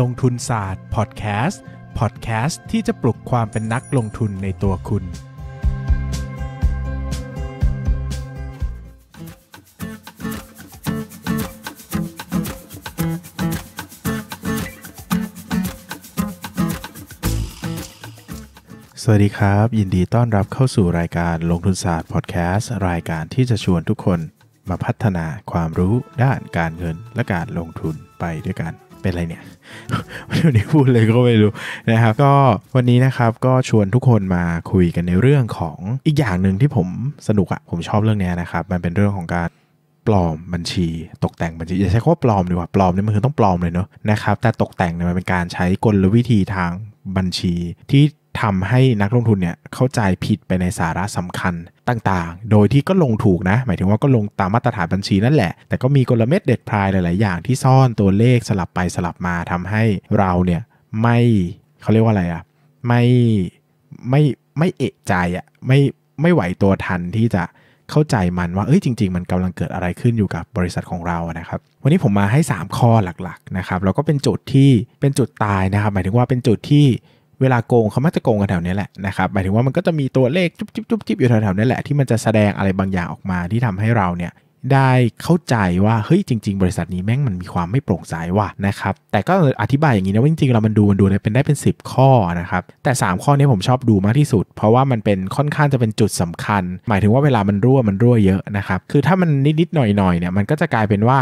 ลงทุนศาสตร์พอดแคสต์พอดแคสต์ที่จะปลุกความเป็นนักลงทุนในตัวคุณ สวัสดีครับ ยินดีต้อนรับเข้าสู่รายการลงทุนศาสตร์พอดแคสต์รายการที่จะชวนทุกคนมาพัฒนาความรู้ด้านการเงินและการลงทุนไปด้วยกันเป็นอะไรเนี่ยวันนี้พูดเลยก็ไม่รู้นะครับ ก็วันนี้นะครับก็ชวนทุกคนมาคุยกันในเรื่องของอีกอย่างหนึ่งที่ผมสนุกอะผมชอบเรื่องนี้นะครับ มันเป็นเรื่องของการปลอมบัญชี ตกแต่งบัญชีอย่าใช้คำว่าปลอมดีกว่าปลอมเนี่ยมันคือต้องปลอมเลยเนาะนะครับ แต่ตกแต่งเนี่ยมันเป็นการใช้กลวิธีทางบัญชีที่ทำให้นักลงทุนเนี่ยเข้าใจผิดไปในสาระสำคัญต่างๆ โดยที่ก็ลงถูกนะ หมายถึงว่าก็ลงตามมาตรฐานบัญชีนั่นแหละแต่ก็มีกลเม็ดเด็ดพลายหลายๆ อย่างที่ซ่อนตัวเลขสลับไปสลับมาทำให้เราเนี่ยไม่เขาเรียกว่าอะไรอะไม่ไม่ไม่เอะใจอะไม่ไม่ไหวตัวทันที่จะเข้าใจมัน ว่าเอ้ยจริงๆมันกำลังเกิดอะไรขึ้นอยู่กับบริษัทของเรานะครับ วันนี้ผมมาให้ 3 ข้อหลักๆนะครับแล้วก็เป็นจุดที่เป็นจุดตายนะครับ หมายถึงว่าเป็นจุดที่เวลาโกงเขามักจะโกงกันแถวนี้แหละนะครับ หมายถึงว่ามันก็จะมีตัวเลขจุ๊บจิ๊บจุ๊บจิ๊บอยู่แถวๆนี้แหละที่มันจะแสดงอะไรบางอย่างออกมาที่ทำให้เราเนี่ยได้เข้าใจว่าเฮ้ยจริงๆ บริษัทนี้แม่งมันมีความไม่โปร่งใสว่ะนะครับแต่ก็อธิบายอย่างนี้นะว่าจริงๆเรา มันดูมันดูเป็นได้เป็น 10 ข้อนะครับแต่ 3 ข้อนี้ผมชอบดูมากที่สุดเพราะว่ามันเป็นค่อนข้างจะเป็นจุดสำคัญ หมายถึงว่าเวลามันรั่วมันรั่วเยอะนะครับคือถ้ามันนิดๆหน่อยๆเนี่ยมันก็จะกลายเป็นว่า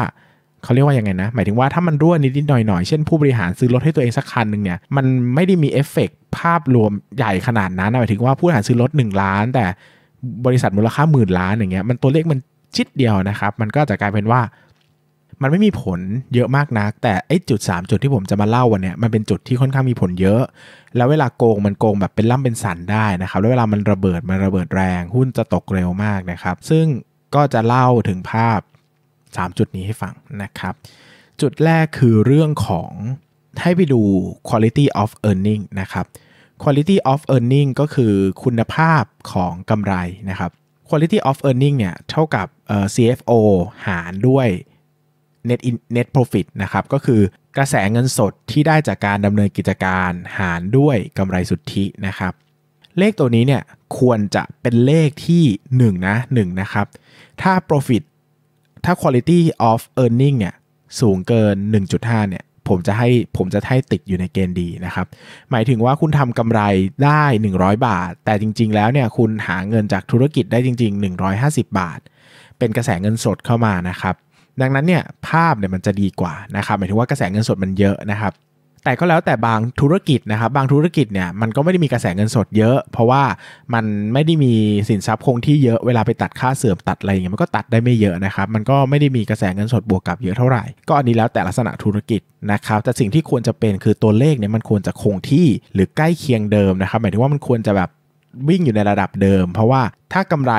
เขาเรียกว่ายังไงนะหมายถึงว่าถ้ามันรั่วนิดๆหน่อยๆ เช่นผู้บริหารซื้อรถให้ตัวเองสักคันหนึ่งเนี่ยมันไม่ได้มีเอฟเฟกภาพรวมใหญ่ขนาดนั้นหมายถึงว่าผู้บริหารซื้อรถ1ล้านแต่บริษัทมูลค่าหมื่นล้านอย่างเงี้ยมันตัวเลขมันชิดเดียวนะครับมันก็จะกลายเป็นว่า มันไม่มีผลเยอะมากนัก แต่ไอ้จุด3จุดที่ผมจะมาเล่าวันนี้มันเป็นจุดที่ค่อนข้างมีผลเยอะ แล้วเวลาโกงมันโกงแบบเป็นล่ำเป็นสันได้นะครับแล้วเวลามันระเบิดมันระเบิดแรงหุ้นจะตกเร็วมากนะครับซึ่งก็จะเล่าถึงภาพ3จุดนี้ให้ฟังนะครับ จุดแรกคือเรื่องของให้ไปดู quality of earning นะครับ quality of earning ก็คือคุณภาพของกำไรนะครับ quality of earning เนี่ยเท่ากับ CFO หารด้วย net in, net profit นะครับก็คือกระแสเงินสดที่ได้จากการดำเนินกิจการหารด้วยกำไรสุทธินะครับ เลขตัวนี้เนี่ยควรจะเป็นเลขที่ 1 นะ1นะครับ ถ้า profit ถ้า quality of earning เนี่ยสูงเกิน 1.5เนี่ยผมจะให้ผมจะให้ติดอยู่ในเกณฑ์ดีนะครับ หมายถึงว่าคุณทำกำไรได้ 100 บาท แต่จริง ๆ แล้วเนี่ยคุณหาเงินจากธุรกิจได้จริงๆ 150 บาท เป็นกระแสเงินสดเข้ามานะครับดังนั้นเนี่ยภาพเนี่ยมันจะดีกว่านะครับหมายถึงว่ากระแสเงินสดมันเยอะนะครับแต่ก็แล้วแต่บางธุรกิจนะครับบางธุรกิจเนี่ยมันก็ไม่ได้มีกระแสเงินสดเยอะ เพราะว่ามันไม่ได้มีสินทรัพย์คงที่เยอะเวลาไปตัดค่าเสื่อมตัดอะไรอย่างเงี้ยมันก็ตัดได้ไม่เยอะนะครับมันก็ไม่ได้มีกระแสเงินสดบวกกับเยอะเท่าไหร่ก็อันนี้แล้วแต่ลักษณะธุรกิจนะครับแต่สิ่งที่ควรจะเป็นคือตัวเลขเนี่ยมันควรจะคงที่หรือใกล้เคียงเดิมนะครับหมายถึงว่ามันควรจะแบบวิ่งอยู่ในระดับเดิม เพราะว่าถ้ากำไร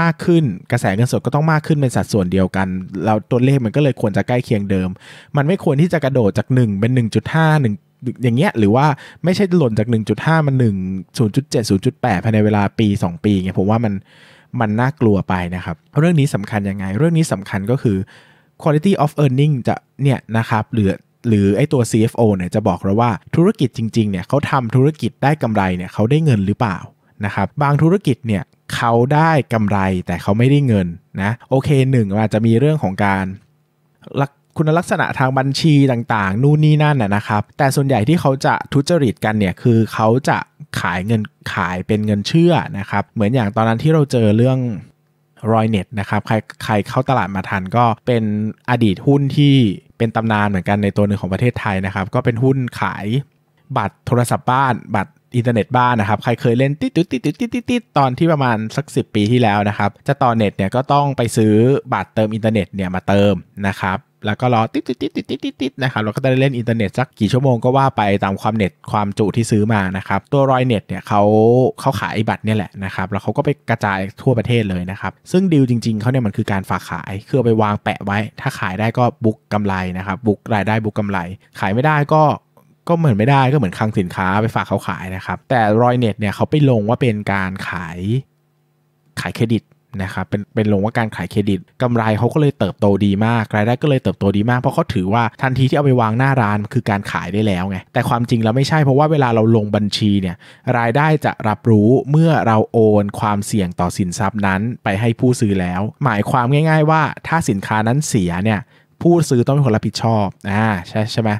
มากขึ้นกระแสเงินสดก็ต้องมากขึ้นเป็นสัดส่วนเดียวกัน เราตัวเลขมันก็เลยควรจะใกล้เคียงเดิม มันไม่ควรที่จะกระโดดจาก 1 เป็น 1.5 1 อย่างเงี้ยหรือว่าไม่ใช่หล่นจาก 1.5มัน1 0.7 0.8ภายในเวลาปี 2 ปีเงี้ยผมว่ามันมันน่ากลัวไปนะครับเรื่องนี้สำคัญยังไง เรื่องนี้สำคัญก็คือ quality of earning จะเนี่ยนะครับหรือหรือไอตัว CFO เนี่ยจะบอกเราว่าธุรกิจจริงๆเนี่ยเขาทำธุรกิจได้กำไรเนี่ยเขาได้เงินหรือเปล่านะครับบางธุรกิจเนี่ยเขาได้กำไรแต่เขาไม่ได้เงินนะโอเคหนึ่งอาจจะมีเรื่องของการคุณลักษณะทางบัญชีต่างๆ นู่นนี่นั่นนะครับ แต่ส่วนใหญ่ที่เขาจะทุจริตกันเนี่ยคือเขาจะขายเงินขายเป็นเงินเชื่อนะครับเหมือนอย่างตอนนั้นที่เราเจอเรื่องรอยเน็ตนะครับใครใครเข้าตลาดมาทันก็เป็นอดีตหุ้นที่เป็นตำนานเหมือนกันในตัวหนึ่งของประเทศไทยนะครับก็เป็นหุ้นขายบัตรโทรศัพท์บ้าน บัตรอินเทอร์เน็ตบ้านนะครับใครเคยเล่นติดติดติดติดติดติ๊ดตอนที่ประมาณสัก 10 ปีที่แล้วนะครับจะต่อเน็ตเนี่ยก็ต้องไปซื้อบัตรเติมอินเทอร์เน็ตเนี่ยมาเติมนะครับแล้วก็รอติดติดติดติดติดติดนะครับเราก็จะได้เล่นอินเทอร์เน็ตสักกี่ชั่วโมงก็ว่าไปตามความเน็ตความจุที่ซื้อมานะครับตัวรอยเน็ตเนี่ยเขาเขาขายบัตรเนี่ยแหละนะครับแล้วเขาก็ไปกระจายทั่วประเทศเลยนะครับซึ่งดีลจริง ๆเขาเนี่ยมันคือการฝากขายคือไปวางแปะไว้ ถ้าขายได้ก็บุกกำไรนะครับ บุกรายได้บุกกำไร ขายไม่ได้ก็ก็เหมือนไม่ได้ก็เหมือนคลังสินค้าไปฝากเขาขายนะครับแต่รอยเน็ตเนี่ยเขาไปลงว่าเป็นการขายขายเครดิตนะครับเป็นเป็นลงว่าการขายเครดิต กำไรเขาก็เลยเติบโตดีมาก รายได้ก็เลยเติบโตดีมากเพราะเขาถือว่าทันทีที่เอาไปวางหน้าร้านคือการขายได้แล้วไงแต่ความจริงเราไม่ใช่เพราะว่าเวลาเราลงบัญชีเนี่ยรายได้จะรับรู้เมื่อเราโอนความเสี่ยงต่อสินทรัพย์นั้นไปให้ผู้ซื้อแล้ว หมายความง่าย ๆ ว่าถ้าสินค้านั้นเสียเนี่ยผู้ซื้อต้องเป็นคนรับผิดชอบอ่าใช่ใช่ไหม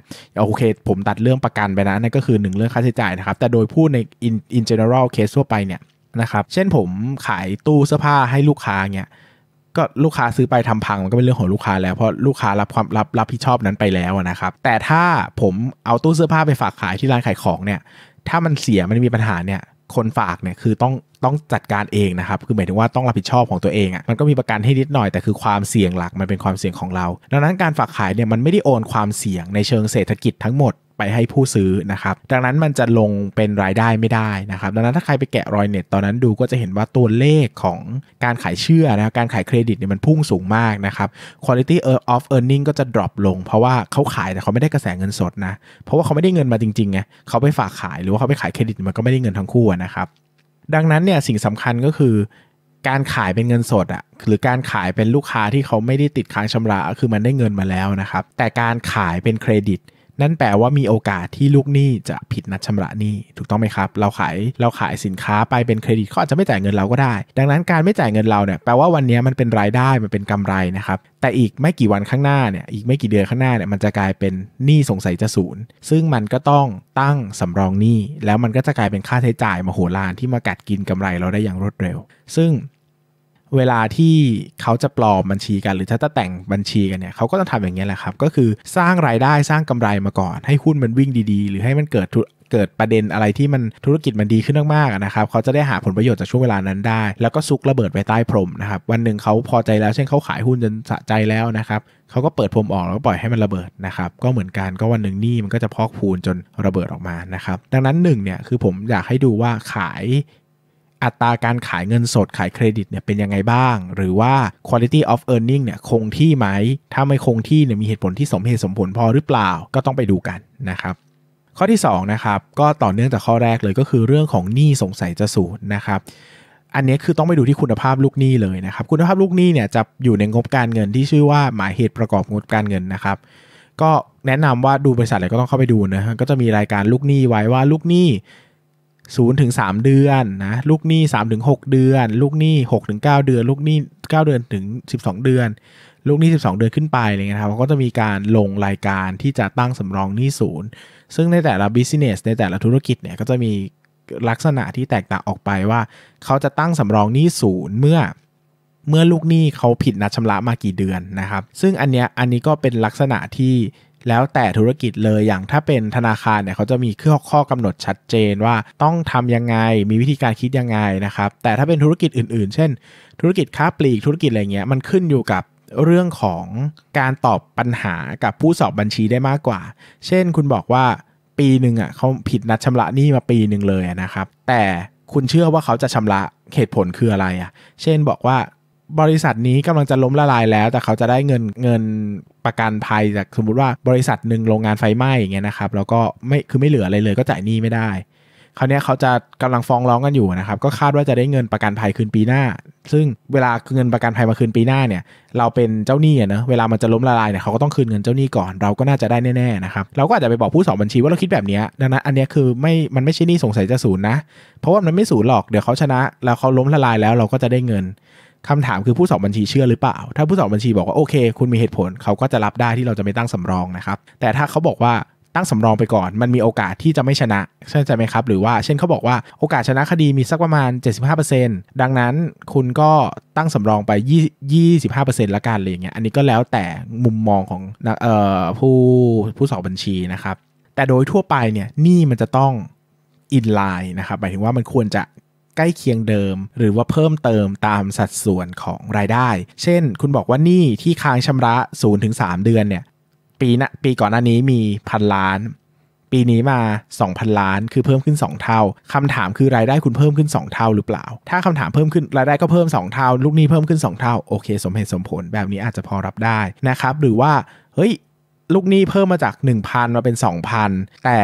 โอเค ผมตัดเรื่องประกันไปนะนั่นก็คือหนึ่งเรื่องค่าใช้จ่ายนะครับแต่โดยพูดใน in general case ทั่วไปเนี่ยนะครับเช่นผมขายตู้เสื้อผ้าให้ลูกค้าเนี่ยก็ลูกค้าซื้อไปทำพังมันก็เป็นเรื่องของลูกค้าแล้วเพราะลูกค้ารับความรับรับผิดชอบนั้นไปแล้วนะครับแต่ถ้าผมเอาตู้เสื้อผ้าไปฝากขายที่ร้านขายของเนี่ยถ้ามันเสียมันมีปัญหาเนี่ยคนฝากเนี่ยคือต้องต้องจัดการเองนะครับ คือหมายถึงว่าต้องรับผิดชอบของตัวเองอะ่ะมันก็มีประกันให้นิดหน่อยแต่คือความเสี่ยงหลัก มันเป็นความเสี่ยงของเรา ดังนั้นการฝากขายเนี่ยมันไม่ได้โอนความเสี่ยงในเชิงเศรษฐกิจทั้งหมดไปให้ผู้ซื้อนะครับดังนั้นมันจะลงเป็นรายได้ไม่ได้นะครับดังนั้นถ้าใครไปแกะรอยเน็ตตอนนั้นดูก็จะเห็นว่าตัวเลขของการขายเชื่อนะการขายเครดิตเนี่ยมันพุ่งสูงมากนะครับ quality of earning ก็จะ drop ลง เพราะว่าเขาขายแต่เขาไม่ได้กระแสเงินสดนะเพราะว่าเขาไม่ได้เงินมาจริงๆไงเขาไปฝากขายหรือว่าเขาไปขายเครดิตมันก็ไม่ได้เงินทั้งคู่นะครับดังนั้นเนี่ยสิ่งสำคัญก็คือ การขายเป็นเงินสดอ่ะหรือการขายเป็นลูกค้าที่เขาไม่ได้ติดค้างชำระคือมันได้เงินมาแล้วนะครับแต่การขายเป็นเครดิตนั่นแปลว่ามีโอกาสที่ลูกหนี้จะผิดนัดชำระหนี้ ถูกต้องไหมครับ เราขายเราขายสินค้าไปเป็นเครดิตเขาอาจจะไม่จ่ายเงินเราก็ได้ ดังนั้นการไม่จ่ายเงินเราเนี่ยแปลว่าวันนี้มันเป็นรายได้มันเป็นกำไรนะครับแต่อีกไม่กี่วันข้างหน้าเนี่ยอีกไม่กี่เดือนข้างหน้าเนี่ยมันจะกลายเป็นหนี้สงสัยจะศูนย์ซึ่งมันก็ต้องตั้งสำรองหนี้ แล้วมันก็จะกลายเป็นค่าใช้จ่าย มโหฬารที่มากัดกินกำไรเราได้อย่างรวดเร็ว ซึ่งเวลาที่เขาจะปลอมบัญชีกันหรือถ้าจะแต่งบัญชีกันเนี่ย เขาก็ต้องทำอย่างนี้แหละครับ ก็คือสร้างรายได้สร้างกำไรมาก่อน ให้หุ้นมันวิ่งดีๆ หรือให้มันเกิดเกิดประเด็นอะไรที่มันธุรกิจมันดีขึ้นมากๆนะครับ เขาจะได้หาผลประโยชน์จากช่วงเวลานั้นได้ แล้วก็ซุกระเบิดไว้ใต้พรมนะครับวันหนึ่งเขาพอใจแล้วเช่นเขาขายหุ้นจนสะใจแล้วนะครับเขาก็เปิดพรมออกแล้วปล่อยให้มันระเบิดนะครับก็เหมือนกันก็วันหนึ่งนี่มันก็จะพอกพูนจนระเบิดออกมานะครับ ดังนั้นหนึ่งเนี่ยคือผมอยากให้ดูว่าขายอัตราการขายเงินสดขายเครดิตเนี่ยเป็นยังไงบ้าง หรือว่า quality of earning เนี่ยคงที่ไหม ถ้าไม่คงที่เนี่ยมีเหตุผลที่สมเหตุสมผลพอหรือเปล่าก็ต้องไปดูกันนะครับข้อที่2นะครับก็ต่อเนื่องจากข้อแรกเลยก็คือเรื่องของหนี้สงสัยจะสูญนะครับอันนี้คือต้องไปดูที่คุณภาพลูกหนี้เลยนะครับคุณภาพลูกหนี้เนี่ยจะอยู่ในงบการเงินที่ชื่อว่าหมายเหตุประกอบงบการเงินนะครับก็แนะนำว่าดูบริษัทอะไรก็ต้องเข้าไปดูนะก็จะมีรายการลูกหนี้ไว้ว่าลูกหนี้0ถึง3เดือนนะลูกหนี้3ถึง6เดือน ลูกหนี้6ถึง9เดือน ลูกหนี้ 9 เดือนถึง 12 เดือน ลูกหนี้ 12 เดือนขึ้นไปอะไรเงี้ยครับก็จะมีการลงรายการที่จะตั้งสำรองหนี้ศูนย์ซึ่งในแต่ละ business ในแต่ละธุรกิจเนี่ยก็จะมีลักษณะที่แตกต่างออกไปว่า เขาจะตั้งสำรองหนี้ศูนย์เมื่อ เมื่อลูกหนี้เขาผิดนัดชำระมากี่เดือนนะครับซึ่งอันเนี้ยอันนี้ก็เป็นลักษณะที่แล้วแต่ธุรกิจเลยอย่างถ้าเป็นธนาคารเนี่ย เขาจะมีข้อข้อกำหนดชัดเจนว่าต้องทํำยังไงมีวิธีการคิดยังไงนะครับ แต่ถ้าเป็นธุรกิจอื่นๆเช่น ธุรกิจค้าปลีก ธุรกิจอะไรเงี้ยมันขึ้นอยู่กับเรื่องของการตอบปัญหากับผู้สอบบัญชีได้มากกว่า เช่นคุณบอกว่าปีหนึ่งอ่ะเขาผิดนัดชำระหนี้มาปีหนึ่งเลยนะครับแต่คุณเชื่อว่าเขาจะชำระเหตุผลคืออะไรอ่ะ เช่นบอกว่าบริษัทนี้กำลังจะล้มละลายแล้วแต่เขาจะได้เงินเงินประกันภัยจากสมมติว่าบริษัทหนึ่งโรงงานไฟไหม้อย่างเงี้ยนะครับแล้วก็ไม่คือไม่เหลืออะไรเลย ก็จ่ายหนี้ไม่ได้คราวนี้เขาจะกำลังฟ้องร้องกันอยู่นะครับก็คาดว่าจะได้เงินประกันภัยคืนปีหน้า ซึ่งเวลาเงินประกันภัยมาคืนปีหน้าเนี่ย เราเป็นเจ้าหนี้นะเวลามันจะล้มละลายเนี่ยเขาก็ต้องคืนเงินเจ้าหนี้ก่อนเราก็น่าจะได้แน่ๆนะครับเราก็อาจจะไปบอกผู้สอบบัญชีว่าเราคิดแบบนี้ดังนั้นอันนี้คือไม่มันไม่ใช่หนี้สงสัยจะศูนย์นะ เพราะว่ามันไม่ศูนย์หรอกเดี๋ยวเขาชนะแล้วเขาล้มละลายแล้วเราก็จะได้เงินคำถามคือผู้สอบบัญชีเชื่อหรือเปล่า ถ้าผู้สอบบัญชีบอกว่าโอเค คุณมีเหตุผลเขาก็จะรับได้ที่เราจะไม่ตั้งสำรองนะครับแต่ถ้าเขาบอกว่าตั้งสำรองไปก่อนมันมีโอกาสที่จะไม่ชนะใช่ไหมครับ หรือว่าเช่นเขาบอกว่าโอกาสชนะคดีมีสักประมาณ 75%ดังนั้นคุณก็ตั้งสำรองไป 25%ละกันอะไรอย่างเงี้ยอันนี้ก็แล้วแต่มุมมองของผู้ผู้สอบบัญชีนะครับแต่โดยทั่วไปเนี่ยนี่มันจะต้องอินไลน์นะครับหมายถึงว่ามันควรจะใกล้เคียงเดิมหรือว่าเพิ่มเติมตามสัดส่วนของรายได้ เช่น คุณบอกว่านี่ที่ค้างชำระ0-3เดือนเนี่ย ปีนะปีก่อนหน้านี้มีพันล้าน ปีนี้มา 2,000 ล้าน คือเพิ่มขึ้น 2 เท่า คำถามคือรายได้คุณเพิ่มขึ้น 2 เท่าหรือเปล่า ถ้าคำถามเพิ่มขึ้นรายได้ก็เพิ่ม2เท่าลูกนี้เพิ่มขึ้น 2 เท่าโอเค สมเหตุสมผลแบบนี้อาจจะพอรับได้นะครับ หรือว่าเฮ้ย ลูกหนี้เพิ่มมาจาก 1,000มาเป็น2,000แต่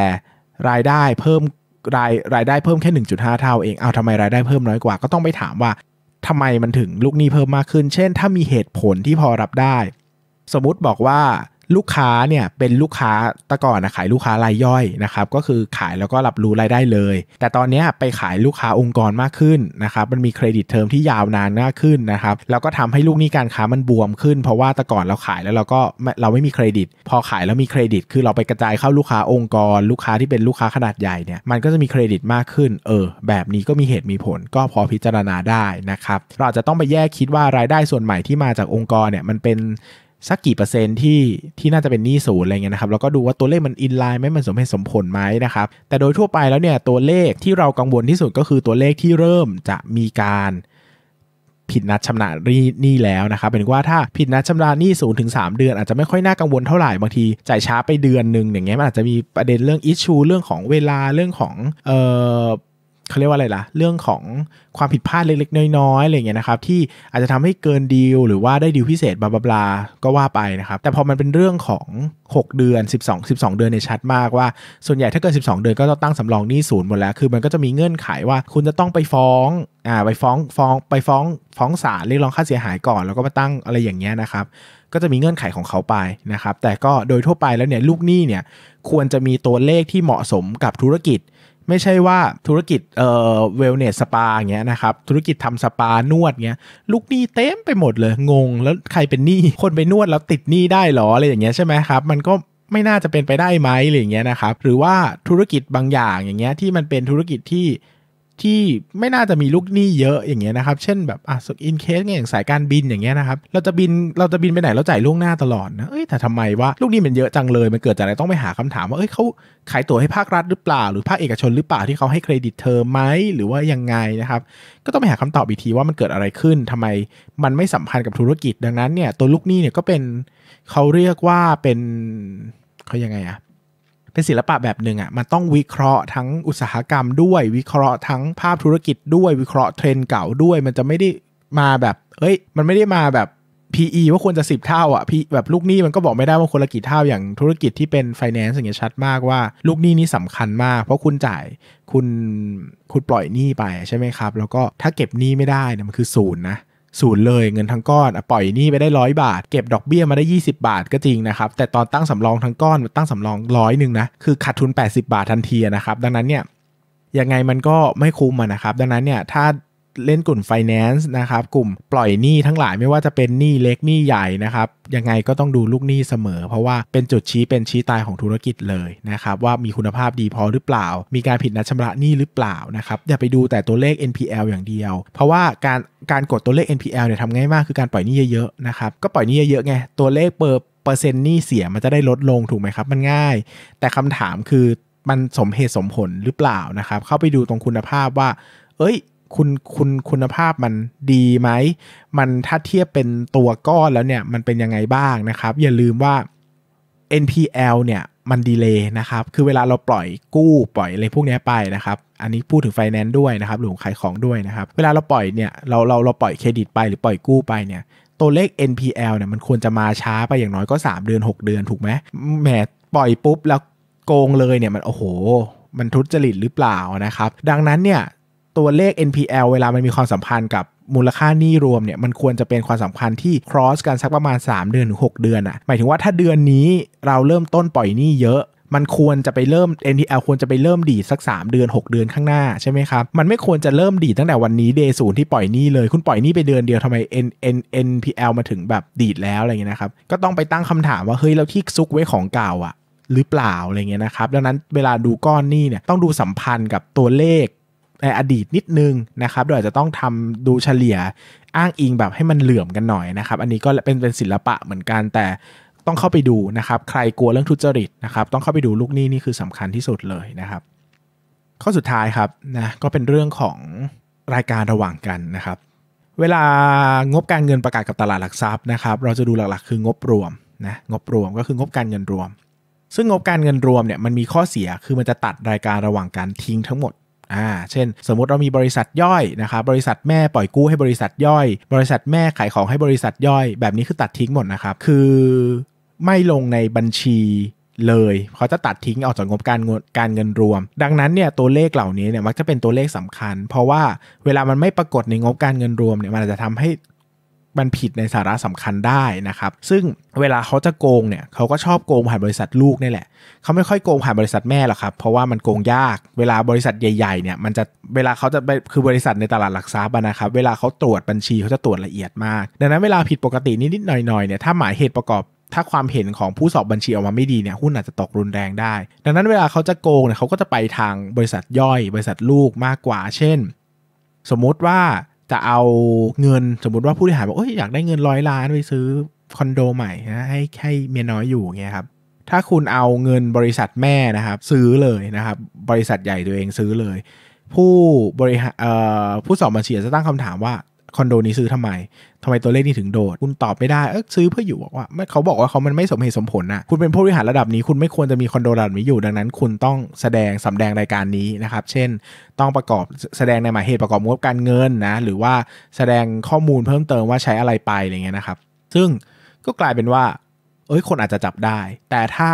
รายได้เพิ่มรายรายได้เพิ่มแค่ 1.5 เท่าเอง เอาทำไมรายได้เพิ่มน้อยกว่า ก็ต้องไปถามว่า ทำไมมันถึงลูกหนี้เพิ่มมากขึ้น เช่นถ้ามีเหตุผลที่พอรับได้ สมมติบอกว่าลูกค้าเนี่ยเป็นลูกค้าตะก่อนนะขายลูกค้ารายย่อยนะครับก็คือขายแล้วก็รับรู้รายได้เลย แต่ตอนนี้ไปขายลูกค้าองค์กรมากขึ้นนะครับ มันมีเครดิตเทอมที่ยาวนานมากขึ้นนะครับแล้วก็ทำให้ลูกหนี้การค้ามันบวมขึ้น เพราะว่าตะก่อนเราขายแล้วเราก็เราไม่มีเครดิต พอขายแล้วมีเครดิตคือเราไปกระจายเข้าลูกค้าองค์กร ลูกค้าที่เป็นลูกค้าขนาดใหญ่เนี่ยมันก็จะมีเครดิตมากขึ้น เออ แบบนี้ก็มีเหตุมีผลก็พอพิจารณาได้นะครับเราจะต้องไปแยกคิดว่ารายได้ส่วนใหม่ที่มาจากองค์กรเนี่ยมันเป็นสักกี่เปอร์เซ็นที่ที่น่าจะเป็นหนี้ศูนย์อะไรเงี้ยนะครับแล้วก็ดูว่าตัวเลขมันอินไลน์ไหมมันสมเหตุสมผลไหมนะครับแต่โดยทั่วไปแล้วเนี่ยตัวเลขที่เรากังวลที่สุดก็คือตัวเลขที่เริ่มจะมีการผิดนัดชำระหนี้แล้วนะครับเป็นว่าถ้าผิดนัดชำระหนี้ศูนย์ถึงสเดือนอาจจะไม่ค่อยน่ากังวลเท่าไหร่บางทีจ่ายช้าไปเดือนหนึ่งอย่างเงี้ยมันอาจจะมีประเด็นเรื่องอิชชูเรื่องของเวลาเรื่องของเอ่อเขาเรียกว่าอะไรล่ะ เรื่องของความผิดพลาดเล็กๆน้อยๆอะไรเงี้ยนะครับที่อาจจะทำให้เกินดีลหรือว่าได้ดีลพิเศษบลาบลาก็ว่าไปนะครับแต่พอมันเป็นเรื่องของ 6 เดือน 12 12 เดือนในชัดมากว่า ส่วนใหญ่ถ้าเกิน12 เดือนก็ต้องตั้งสำรองหนี้ศูนย์หมดแล้วคือมันก็จะมีเงื่อนไขว่าคุณจะต้องไปฟ้องอ่าไปฟ้องฟ้องไปฟ้องฟ้องศาลเรียกร้องค่าเสียหายก่อนแล้วก็มาตั้งอะไรอย่างเงี้ยนะครับก็จะมีเงื่อนไขของเขาไปนะครับแต่ก็โดยทั่วไปแล้วเนี่ยลูกหนี้เนี่ยควรจะมีตัวเลขที่เหมาะสมกับธุรกิจไม่ใช่ว่าธุรกิจเอ่อเวลเนสสปาเงี้ยนะครับ ธุรกิจทำสปานวดเงี้ยลูกหนี้เต็มไปหมดเลย งงแล้วใครเป็นหนี้คนไปนวดแล้วติดหนี้ได้หรออะไรอย่างเงี้ยใช่ไหมครับมันก็ไม่น่าจะเป็นไปได้ไหมอะไรอย่างเงี้ยนะครับ หรือว่าธุรกิจบางอย่างอย่างเงี้ย ที่มันเป็นธุรกิจที่ที่ไม่น่าจะมีลูกหนี้เยอะอย่างเงี้ยนะครับ เช่นแบบอ่ะสกินเคสเงี้ยอย่างสายการบินอย่างเงี้ยนะครับ เราจะบินเราจะบินไปไหนเราจ่ายล่วงหน้าตลอดนะ เอ้ยแต่ทำไมว่าลูกหนี้มันเยอะจังเลย มันเกิดจากอะไรต้องไปหาคำถามว่า เอ้ยเขาขายตั๋วให้ภาครัฐหรือเปล่า หรือภาคเอกชนหรือเปล่าที่เขาให้เครดิตเธอไหมหรือว่ายังไงนะครับ ก็ต้องไปหาคำตอบอีกทีว่ามันเกิดอะไรขึ้นทำไมมันไม่สัมพันธ์กับธุรกิจดังนั้นเนี่ยตัวลูกหนี้เนี่ยก็เป็นเขาเรียกว่าเป็นเขายังไงอะเป็นศิลปะแบบหนึ่งอะ่ะมันต้องวิเคราะห์ทั้งอุตสาหกรรม ด้วยวิเคราะห์ทั้งภาพธุรกิจด้วยวิเคราะห์เทรนด์เก่าด้วยมันจะไม่ได้มาแบบเอ้ย มันไม่ได้มาแบบ PE ว่าควรจะ10เท่าอ่ะพีแบบลูกหนี้มันก็บอกไม่ได้ว่าคนละกี่เท่าอย่างธุรกิจที่เป็นไฟแนนซ์อย่างเงี้ยชัดมากว่า ลูกหนี้นี่สำคัญมากเพราะคุณจ่ายคุณคุณปล่อยหนี้ไปใช่ไหมครับ แล้วก็ถ้าเก็บหนี้ไม่ได้เนี่ยมันคือศูนย์นะศูนย์เลยเงินทั้งก้อน ปล่อยนี่ไปได้ร้อยบาทเก็บดอกเบี้ยมาได้ 20 บาทก็จริงนะครับ แต่ตอนตั้งสำรองทั้งก้อน ตั้งสำรองร้อยหนึ่งนะคือขาดทุน 80 บาททันทีนะครับ ดังนั้นเนี่ยยังไงมันก็ไม่คุ้มนะครับ ดังนั้นเนี่ยถ้าเล่นกลุ่ม finance นะครับ กลุ่มปล่อยหนี้ทั้งหลายไม่ว่าจะเป็นหนี้เล็กหนี้ใหญ่นะครับ ยังไงก็ต้องดูลูกหนี้เสมอ เพราะว่าเป็นจุดชี้เป็นชี้ตายของธุรกิจเลย นะครับว่ามีคุณภาพดีพอหรือเปล่า มีการผิดนัดชำระหนี้หรือเปล่านะครับอย่าไปดูแต่ตัวเลข NPL อย่างเดียว เพราะว่าการการกดตัวเลข NPL เนี่ยทำง่ายมากคือการปล่อยหนี้เยอะๆนะครับก็ปล่อยหนี้เยอะๆไงตัวเลขเปร์เปอร์เซ็นต์หนี้เสียมันจะได้ลดลงถูกไหมครับมันง่าย แต่คำถามคือมันสมเหตุสมผลหรือเปล่านะครับ เข้าไปดูตรงคุณภาพว่าเอ้ยคุณคุณคุณภาพมันดีไหมมันถ้าเทียบเป็นตัวก้อนแล้วเนี่ยมันเป็นยังไงบ้างนะครับ อย่าลืมว่า NPL เนี่ยมันดีเลย์นะครับคือเวลาเราปล่อยกู้ปล่อยอะไรพวกนี้ไปนะครับ อันนี้พูดถึงไฟแนนซ์ด้วยนะครับหรือขายของด้วยนะครับเวลาเราปล่อยเนี่ยเราเราเราปล่อยเครดิตไป หรือปล่อยกู้ไปเนี่ยตัวเลข NPL เนี่ยมันควรจะมาช้าไปอย่างน้อยก็ 3 เดือน 6 เดือน ถูกไหมแหมปล่อยปุ๊บ แล้วโกงเลยเนี่ยมันโอ้โห มันทุจริตหรือเปล่านะครับ ดังนั้นเนี่ยตัวเลข NPL เวลามันมีความสัมพันธ์กับมูลค่านี้รวมเนี่ยมันควรจะเป็นความสัมพันธ์ที่ cross กันสักประมาณ 3 เดือนถึง6เดือนอะหมายถึงว่าถ้าเดือนนี้เราเริ่มต้นปล่อยหนี้เยอะ มันควรจะไปเริ่ม NPL ควรจะไปเริ่มดีสัก 3 เดือน 6 เดือนข้างหน้าใช่ไหมครับมันไม่ควรจะเริ่มดีตั้งแต่วันนี้เดย์ศูนย์ที่ปล่อยหนี้เลยคุณปล่อยหนี้ไปเดือนเดียวทำไม N N NPL มาถึงแบบดีดแล้วอะไรเงี้ยนะครับก็ต้องไปตั้งคำถามว่าเฮ้ยแล้วที่ซุกไว้ของเก่าอะหรือเปล่าอะไรเงี้ยนะครับดังนั้นเวลาดูก้อนหนี้เนี่ยต้องดูสัมพันธ์กับตัวเลขในอดีตนิดนึงนะครับโดยอาจจะต้องทำดูเฉลี่ยอ้างอิงแบบให้มันเหลื่อมกันหน่อยนะครับอันนี้ก็เป็นเป็นศิลปะเหมือนกันแต่ต้องเข้าไปดูนะครับ ใครกลัวเรื่องทุจริตนะครับต้องเข้าไปดูลูกหนี้นี่คือสำคัญที่สุดเลยนะครับ ข้อสุดท้ายครับนะก็เป็นเรื่องของรายการระหว่างกันนะครับ เวลางบการเงินประกาศกับตลาดหลักทรัพย์นะครับ เราจะดูหลักๆคืองบรวมนะงบรวมก็คืองบการเงินรวม ซึ่งงบการเงินรวมเนี่ยมันมีข้อเสียคือมันจะตัดรายการระหว่างกันทิ้งทั้งหมดอ่า เช่น สมมติเรามีบริษัทย่อยนะครับ บริษัทแม่ปล่อยกู้ให้บริษัทย่อย บริษัทแม่ ขายของให้บริษัทย่อย แบบนี้คือตัดทิ้งหมดนะครับ คือไม่ลงในบัญชีเลยเขาจะตัดทิ้งออกจากงบการการเงินรวม ดังนั้นเนี่ยตัวเลขเหล่านี้เนี่ยมักจะเป็นตัวเลขสำคัญ เพราะว่าเวลามันไม่ปรากฏในงบการเงินรวมเนี่ยมันอาจจะทำให้มันผิดในสาระสำคัญได้นะครับ ซึ่งเวลาเขาจะโกงเนี่ยเขาก็ชอบโกงผ่านบริษัทลูกนี่แหละเขาไม่ค่อยโกงผ่านบริษัทแม่หรอกครับ เพราะว่ามันโกงยากเวลาบริษัทใหญ่ ๆ เนี่ยมันจะเวลาเขาจะคือบริษัทในตลาดหลักทรัพย์นะครับเวลาเขาตรวจบัญชีเขาจะตรวจละเอียดมาก ดังนั้นเวลาผิดปกตินิดๆหน่อยๆเนี่ยถ้าหมายเหตุประกอบ ถ้าความเห็นของผู้สอบบัญชีออกมาไม่ดีเนี่ยหุ้นอาจจะตกรุนแรงได้ ดังนั้นเวลาเขาจะโกงเนี่ยเขาก็จะไปทางบริษัทย่อย บริษัทลูกมากกว่า เช่น สมมุติว่าจะเอาเงินสมมติว่าผู้บริหารบอกอ้ยอยากได้เงินร้อยล้านไปซื้อคอนโดใหม่นะให้ให้เมียน้อยอยู่เงี้ยครับ ถ้าคุณเอาเงินบริษัทแม่นะครับซื้อเลยนะครับบริษัทใหญ่ตัวเองซื้อเลย ผู้บริหารผู้สอบบัญชีจะตั้งคำถามว่าคอนโดนี้ซื้อทำไมทำไมตัวเลขนี่ถึงโดด คุณตอบไม่ได้ เออซื้อเพื่ออยู่บอกว่าเขาบอกว่าเขามันไม่สมเหตุสมผลนะ คุณเป็นผู้บริหารระดับนี้ คุณไม่ควรจะมีคอนโดระดับนี้อยู่ดังนั้น คุณต้องแสดงสำแดงรายการนี้นะครับ เช่น ต้องประกอบแสดงในหมายเหตุประกอบงบการเงินนะ หรือว่าแสดงข้อมูลเพิ่มเติมว่าใช้อะไรไปอะไรเงี้ยนะครับ ซึ่งก็กลายเป็นว่า เอ้ยคนอาจจะจับได้ แต่ถ้า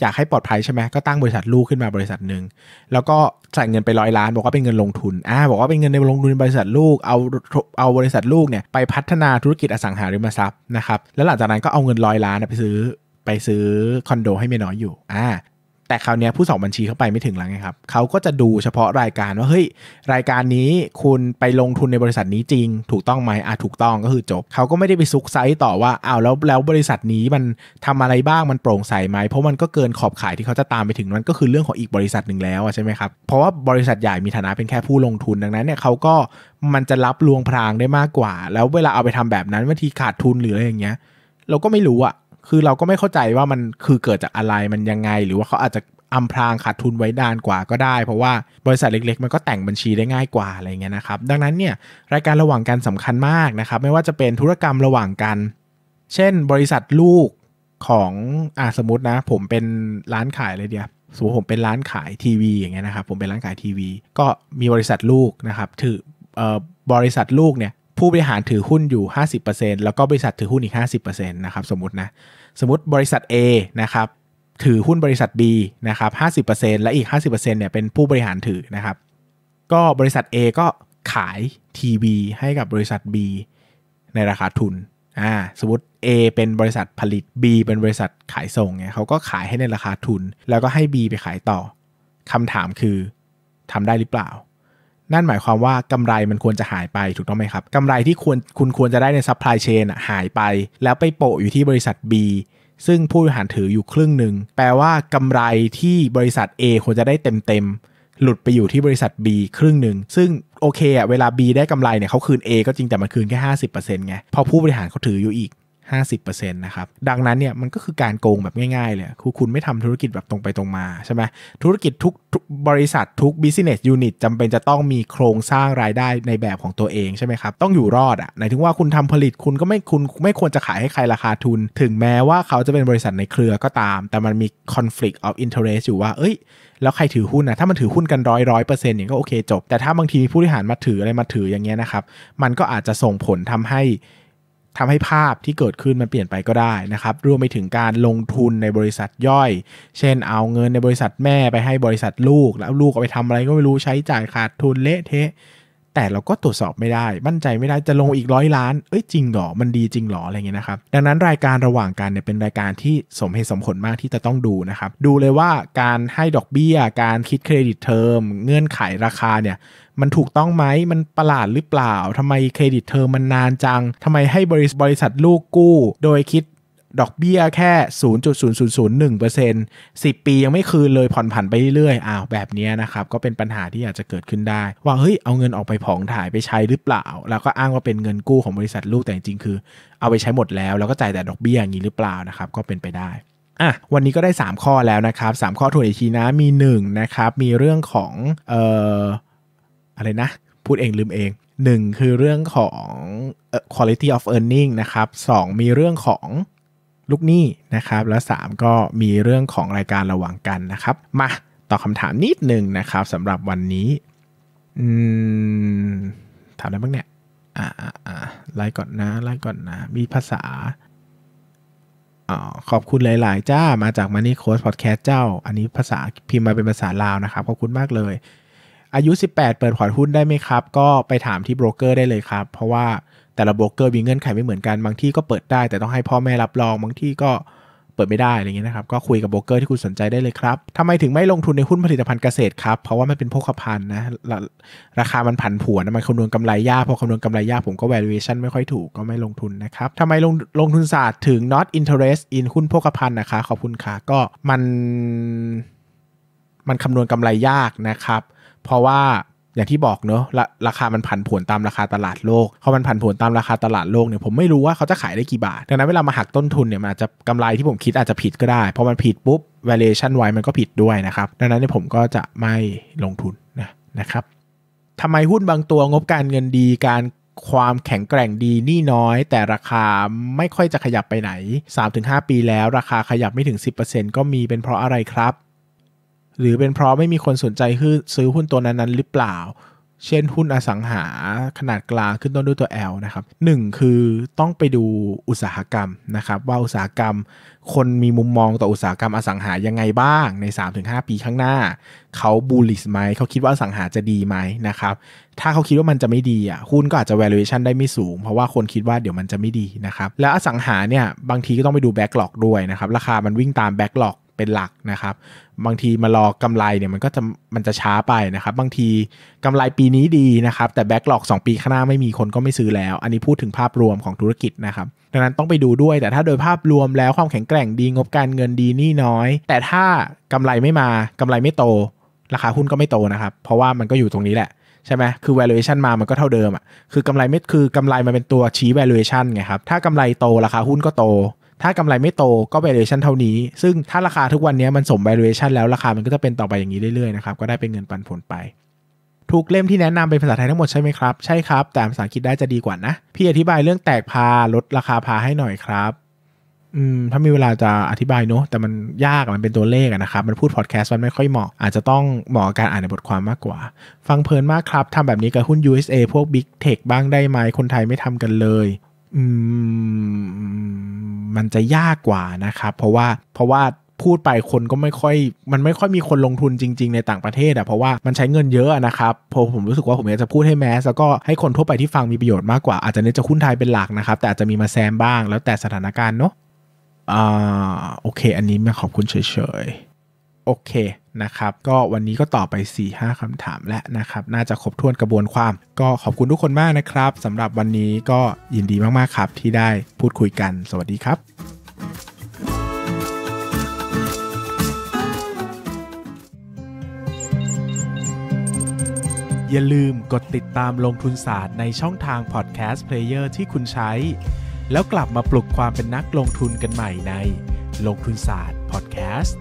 อยากให้ปลอดภัยใช่ไหมก็ตั้งบริษัทลูกขึ้นมาบริษัทหนึ่งแล้วก็ใส่เงินไปร้อยล้านบอกว่าเป็นเงินลงทุนอ่าบอกว่าเป็นเงินในลงทุนบริษัทลูกเอาเอาบริษัทลูกเนี่ยไปพัฒนาธุรกิจอสังหาริมทรัพย์นะครับแล้วหลังจากนั้นก็เอาเงินร้อยล้านไปซื้อไปซื้อคอนโด ให้เมียน้อยอยู่อ่าแต่คราวนี้ผู้สอบบัญชีเข้าไปไม่ถึงแล้วไงครับเขาก็จะดูเฉพาะรายการว่าเฮ้ยรายการนี้คุณไปลงทุนในบริษัทนี้จริงถูกต้องไหมอ่ะถูกต้องก็คือจบเขาก็ไม่ได้ไปซุกไซต์ต่อว่าอ้าวแล้วแล้วบริษัทนี้มันทำอะไรบ้างมันโปร่งใสไหมเพราะมันก็เกินขอบข่ายที่เขาจะตามไปถึงนั้นก็คือเรื่องของอีกบริษัทหนึ่งแล้วใช่ไหมครับเพราะว่าบริษัทใหญ่มีฐานะเป็นแค่ผู้ลงทุนดังนั้นเนี่ยเขาก็มันจะรับลวงพรางได้มากกว่า แล้วเวลาเอาไปทำแบบนั้นบางทีขาดทุนหรืออะไรอย่างเงี้ย เราก็ไม่รู้อะคือเราก็ไม่เข้าใจว่ามันคือเกิดจากอะไรมันยังไง หรือว่าเขาอาจจะอำพรางขาดทุนไว้ดานกว่าก็ได้ เพราะว่าบริษัทเล็กๆมันก็แต่งบัญชีได้ง่ายกว่าอะไรเงี้ยนะครับ ดังนั้นเนี่ยรายการระหว่างกันสำคัญมากนะครับไม่ว่าจะเป็นธุรกรรมระหว่างกัน เช่น บริษัทลูกของอ่าสมมตินะผมเป็นร้านขายเลยเดียวสมมติผมเป็นร้านขายทีวีอย่างเงี้ยนะครับผมเป็นร้านขายทีวี ก็มีบริษัทลูกนะครับถือบริษัทลูกเนี่ยผู้บริหารถือหุ้นอยู่ 50%แล้วก็บริษัทถือหุ้นอีก 50%นะครับสมมตินะ สมมติบริษัท A นะครับถือหุ้นบริษัท B นะครับ 50%และอีก 50%เนี่ยเป็นผู้บริหารถือนะครับ ก็บริษัท A ก็ขายทีวีให้กับบริษัท B ในราคาทุน อ่าสมมติ A เป็นบริษัทผลิต B เป็นบริษัทขายส่งเนี่ยเขาก็ขายให้ในราคาทุน แล้วก็ให้ B ไปขายต่อ คำถามคือทำได้หรือเปล่านั่นหมายความว่ากำไรมันควรจะหายไปถูกต้องไหมครับกำไรที่ควรคุณควรจะได้ในซัพพลายเชนหายไปแล้วไปโปะอยู่ที่บริษัท B ซึ่งผู้บริหารถืออยู่ครึ่งหนึ่ง แปลว่ากำไรที่บริษัท A ควรจะได้เต็มๆ หลุดไปอยู่ที่บริษัท B ครึ่งหนึ่ง ซึ่ง โอเคอะเวลา B ได้กำไรเนี่ยเขาคืน A ก็จริงแต่มันคืนแค่50%ไงพอผู้บริหารเขาถืออยู่อีก50%นะครับ ดังนั้นเนี่ยมันก็คือการโกงแบบง่ายๆ เลยคือคุณไม่ทำธุรกิจแบบตรงไปตรงมาใช่ไหมธุรกิจทุกบริษัททุก business unit จำเป็นจะต้องมีโครงสร้างรายได้ในแบบของตัวเองใช่ไหมครับ ต้องอยู่รอดอะ่ะหมายถึงว่าคุณทำผลิตคุณก็ไม่คุณไม่ควรจะขายให้ใครราคาทุน ถึงแม้ว่าเขาจะเป็นบริษัทในเครือก็ตาม แต่มันมี conflict of interest อยู่ว่าเอ้ยแล้วใครถือหุ้นนะถ้ามันถือหุ้นกันร้อยร้อยเปอร์เซ็นต์อย่างก็โอเคจบ แต่ถ้าบางทีมีผู้บริหารมาถืออะไรมาถืออย่างเงี้ยนะครับมันก็อาจจะส่งผลทำให้ทำให้ภาพที่เกิดขึ้นมันเปลี่ยนไปก็ได้นะครับ รวมไปถึงการลงทุนในบริษัทย่อย เช่น เอาเงินในบริษัทแม่ไปให้บริษัทลูก แล้วลูกเอาไปทำอะไรก็ไม่รู้ใช้จ่ายขาดทุนเละเทะแต่เราก็ตรวจสอบไม่ได้มั่นใจไม่ได้จะลงอีกร้อยล้านเอ้ยจริงหรอมันดีจริงหรออะไรเงี้ยนะครับ ดังนั้นรายการระหว่างกันเนี่ยเป็นรายการที่สมเหตุสมผลมากที่จะต้องดูนะครับดูเลยว่าการให้ดอกเบี้ย การคิดเครดิตเทอมเงื่อนไขราคาเนี่ย มันถูกต้องไหมมันประหลาดหรือเปล่า ทำไมเครดิตเทอมมันนานจัง ทำไมให้บริษัทลูกกู้ โดยคิดดอกเบี้ยแค่ 0.0001% 10 ปียังไม่คืนเลยผ่อนผันไปเรื่อยๆ อ้าวแบบนี้นะครับก็เป็นปัญหาที่อาจจะเกิดขึ้นได้ ว่าเฮ้ยเอาเงินออกไปผ่องถ่ายไปใช้หรือเปล่า แล้วก็อ้างว่าเป็นเงินกู้ของบริษัทลูกแต่จริงๆคือเอาไปใช้หมดแล้วแล้วก็จ่ายแต่ดอกเบี้ยอย่างนี้หรือเปล่านะครับก็เป็นไปได้อ่ะวันนี้ก็ได้ 3 ข้อแล้วนะครับ 3 ข้อทวนอีกทีนะมี1นะครับมีเรื่องของเอ่ออะไรนะพูดเองลืมเอง 1 คือเรื่องของ quality of earning นะครับ2มีเรื่องของลูกหนี้นะครับและ3ก็มีเรื่องของรายการระหว่างกันนะครับ มาตอบคำถามนิดหนึ่งนะครับสำหรับวันนี้ถามอะไรบ้างเนี่ยอ่าอ่าไล่ก่อนนะ ไล่ก่อนนะ มีภาษา ขอบคุณหลายๆ จ้ามาจากมานี่โค้ชพอดแคสต์เจ้า อันนี้ภาษาพิมพ์มาเป็นภาษาลาวนะครับ ขอบคุณมากเลยอายุ 18 เปิดพอร์ตหุ้นได้ไหมครับ ก็ไปถามที่โบรกเกอร์ได้เลยครับ เพราะว่าแต่ละโบรกเกอร์มีเงื่อนไขไม่เหมือนกันบางที่ก็เปิดได้แต่ต้องให้พ่อแม่รับรองบางที่ก็เปิดไม่ได้อะไรเงี้ยนะครับก็คุยกับโบรกเกอร์ที่คุณสนใจได้เลยครับทำไมถึงไม่ลงทุนในหุ้นผลิตภัณฑ์เกษตรครับ เพราะว่ามันเป็นพกพันนะรราคามันผันผวนมันคำนวณกำไรยากพอคำนวณกำไรยากผมก็ valuation ไม่ค่อยถูกก็ไม่ลงทุนนะครับทำไมลงลงทุนศาสตร์ถึง not interest in หุ้นพกพันนะคะขอบคุณค่ะก็ มันมันคำนวณกำไรยากนะครับ เพราะว่าอย่างที่บอกเนอะราราคามันผันผวนตามราคาตลาดโลกเพามันผันผวนตามราคาตลาดโลกเนี่ยผมไม่รู้ว่าเขาจะขายได้กี่บาท ดังนั้นเวลามาหักต้นทุนเนี่ยมันอาจจะกำไรที่ผมคิดอาจจะผิดก็ได้พอมันผิดปุ๊บ valuation ไว้มันก็ผิดด้วยนะครับ ดังนั้นเนี่ยผมก็จะไม่ลงทุนนะนะครับทำไมหุ้นบางตัวงบการเงินดีการความแข็งแกร่งดีนี่น้อย แต่ราคาไม่ค่อยจะขยับไปไหน 3-5 ปีแล้ว ราคาขยับไม่ถึง 10%ก็มีเป็นเพราะอะไรครับหรือเป็นเพราะไม่มีคนสนใจซื้อหุ้นตัวนั้นๆหรือเปล่า เช่น หุ้นอสังหาขนาดกลางขึ้นต้นด้วยตัว L นะครับหนึ่งคือต้องไปดูอุตสาหกรรมนะครับว่าอุตสาหกรรม คนมีมุมมองต่ออุตสาหกรรมอสังหายังไงบ้างใน3-5ปีข้างหน้า เขาบูลลิสไหมเขาคิดว่าอสังหาจะดีไหมนะครับถ้าเขาคิดว่ามันจะไม่ดีอ่ะหุ้นก็อาจจะ valuation ได้ไม่สูง เพราะว่าคนคิดว่าเดี๋ยวมันจะไม่ดีนะครับแล้วอสังหาเนี่ยบางทีก็ต้องไปดูแบ็กหลอกด้วยนะครับราคามันวิ่งตามแบ็กหลอกเป็นหลักนะครับบางทีมารอกำไรเนี่ยมันก็จะมันจะช้าไปนะครับบางทีกำไรปีนี้ดีนะครับแต่แบ็กหลอก2 ปีข้างหน้าไม่มีคนก็ไม่ซื้อแล้ว อันนี้พูดถึงภาพรวมของธุรกิจนะครับดังนั้นต้องไปดูด้วย แต่ถ้าโดยภาพรวมแล้วความแข็งแกร่งดีงบการเงินดีนี่น้อย แต่ถ้ากำไรไม่มากำไรไม่โตราคาหุ้นก็ไม่โตนะครับเพราะว่ามันก็อยู่ตรงนี้แหละใช่ไหมคือ valuation มามันก็เท่าเดิมอ่ะคือกำไรไม่คือกำไรมันเป็นตัวชี้ valuation ไงครับถ้ากำไรโตราคาหุ้นก็โตถ้ากำไรไม่โตก็ valuation เท่านี้ ซึ่งถ้าราคาทุกวันนี้มันสม valuation แล้วราคามันก็จะเป็นต่อไปอย่างนี้เรื่อยๆนะครับ ก็ได้เป็นเงินปันผลไปทุกเล่มที่แนะนำเป็นภาษาไทยทั้งหมดใช่ไหมครับ ใช่ครับ แต่ภาษาอังกฤษได้จะดีกว่านะ พี่อธิบายเรื่องแตกพา ลดราคาพาให้หน่อยครับ อืมถ้ามีเวลาจะอธิบายเนอะ แต่มันยาก มันเป็นตัวเลขนะครับ มันพูดพอดแคสต์มันไม่ค่อยเหมาะ อาจจะต้องเหมาะการอ่านในบทความมากกว่า ฟังเพลินมากครับ ทำแบบนี้กับหุ้น USA พวก Big Tech บ้างได้ไหมคนไทยไม่ทำกันเลย อืมมันจะยากกว่านะครับเพราะว่าเพราะว่าพูดไปคนก็ไม่ค่อย มันไม่ค่อยมีคนลงทุนจริง ๆในต่างประเทศอะเพราะว่ามันใช้เงินเยอะนะครับพอผมรู้สึกว่าผมอยากจะพูดให้แมสแล้วก็ให้คนทั่วไปที่ฟังมีประโยชน์มากกว่าอาจจะเน้นจะหุ้นไทยเป็นหลักนะครับ แต่อาจจะมีมาแซมบ้างแล้วแต่สถานการณ์เนาะอ่าโอเคอันนี้มาขอบคุณเฉยๆโอเคนะครับ ก็วันนี้ก็ตอบไป 4-5ค้าถามและนะครับ น่าจะครบถ้วนกระบวนความ ก็ขอบคุณทุกคนมากนะครับ สำหรับวันนี้ก็ยินดีมาก ๆ ครับ ที่ได้พูดคุยกัน สวัสดีครับ อย่าลืมกดติดตามลงทุนศาสตร์ในช่องทางพอดแคสต์เพลเยอร์ที่คุณใช้ แล้วกลับมาปลุกความเป็นนักลงทุนกันใหม่ในลงทุนศาสตร์พอดแคสต์